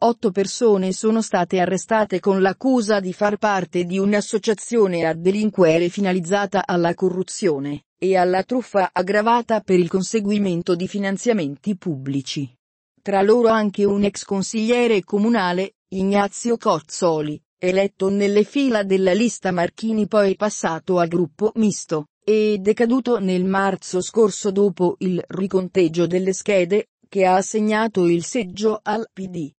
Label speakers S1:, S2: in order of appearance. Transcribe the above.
S1: Otto persone sono state arrestate con l'accusa di far parte di un'associazione a delinquere finalizzata alla corruzione e alla truffa aggravata per il conseguimento di finanziamenti pubblici. Tra loro anche un ex consigliere comunale, Ignazio Cozzoli, eletto nelle fila della lista Marchini poi passato al gruppo misto, e decaduto nel marzo scorso dopo il riconteggio delle schede, che ha assegnato il seggio al PD.